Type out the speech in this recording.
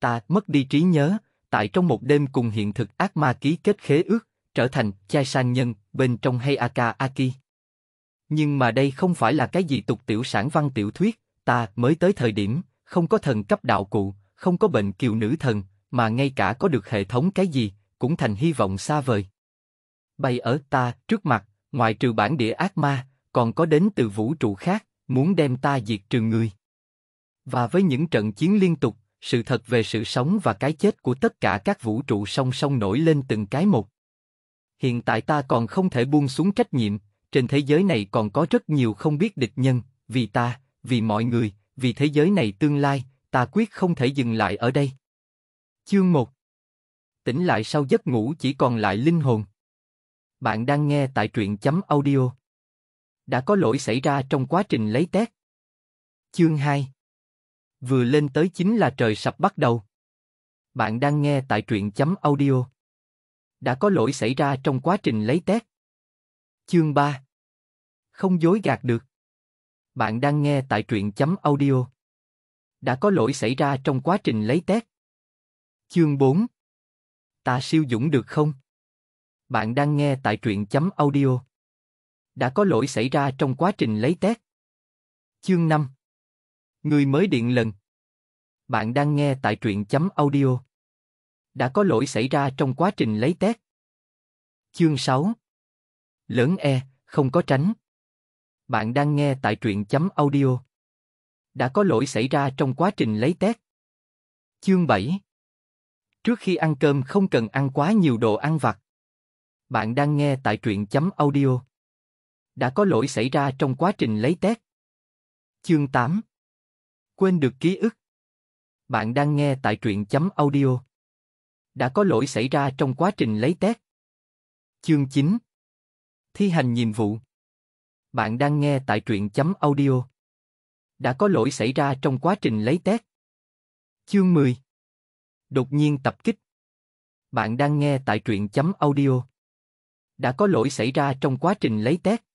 Ta mất đi trí nhớ, tại trong một đêm cùng hiện thực ác ma ký kết khế ước, trở thành chai san nhân bên trong Hayaka Aki. Nhưng mà đây không phải là cái gì tục tiểu sản văn tiểu thuyết, ta mới tới thời điểm, không có thần cấp đạo cụ, không có bệnh kiều nữ thần, mà ngay cả có được hệ thống cái gì, cũng thành hy vọng xa vời. Bay ở ta, trước mặt, ngoại trừ bản địa ác ma, còn có đến từ vũ trụ khác, muốn đem ta diệt trừ người. Và với những trận chiến liên tục, sự thật về sự sống và cái chết của tất cả các vũ trụ song song nổi lên từng cái một. Hiện tại ta còn không thể buông xuống trách nhiệm, trên thế giới này còn có rất nhiều không biết địch nhân, vì ta, vì mọi người, vì thế giới này tương lai, ta quyết không thể dừng lại ở đây. Chương 1 Tỉnh lại sau giấc ngủ chỉ còn lại linh hồn. Bạn đang nghe tại truyện chấm audio. Đã có lỗi xảy ra trong quá trình lấy test. Chương 2 vừa lên tới chính là trời sập bắt đầu. Bạn đang nghe tại truyện chấm audio. Đã có lỗi xảy ra trong quá trình lấy test. Chương 3 Không dối gạt được. Bạn đang nghe tại truyện chấm audio. Đã có lỗi xảy ra trong quá trình lấy test. Chương 4 Ta siêu dũng được không? Bạn đang nghe tại truyện chấm audio. Đã có lỗi xảy ra trong quá trình lấy test. Chương 5 Người mới điện lần. Bạn đang nghe tại truyện chấm audio. Đã có lỗi xảy ra trong quá trình lấy test. Chương 6 Lớn E, không có tránh. Bạn đang nghe tại truyện chấm audio. Đã có lỗi xảy ra trong quá trình lấy test. Chương 7 Trước khi ăn cơm không cần ăn quá nhiều đồ ăn vặt. Bạn đang nghe tại truyện chấm audio. Đã có lỗi xảy ra trong quá trình lấy test. Chương 8 quên được ký ức. Bạn đang nghe tại truyện chấm audio. Đã có lỗi xảy ra trong quá trình lấy test. Chương 9 Thi hành nhiệm vụ Bạn đang nghe tại truyện chấm audio. Đã có lỗi xảy ra trong quá trình lấy test. Chương 10 Đột nhiên tập kích Bạn đang nghe tại truyện chấm audio. Đã có lỗi xảy ra trong quá trình lấy test.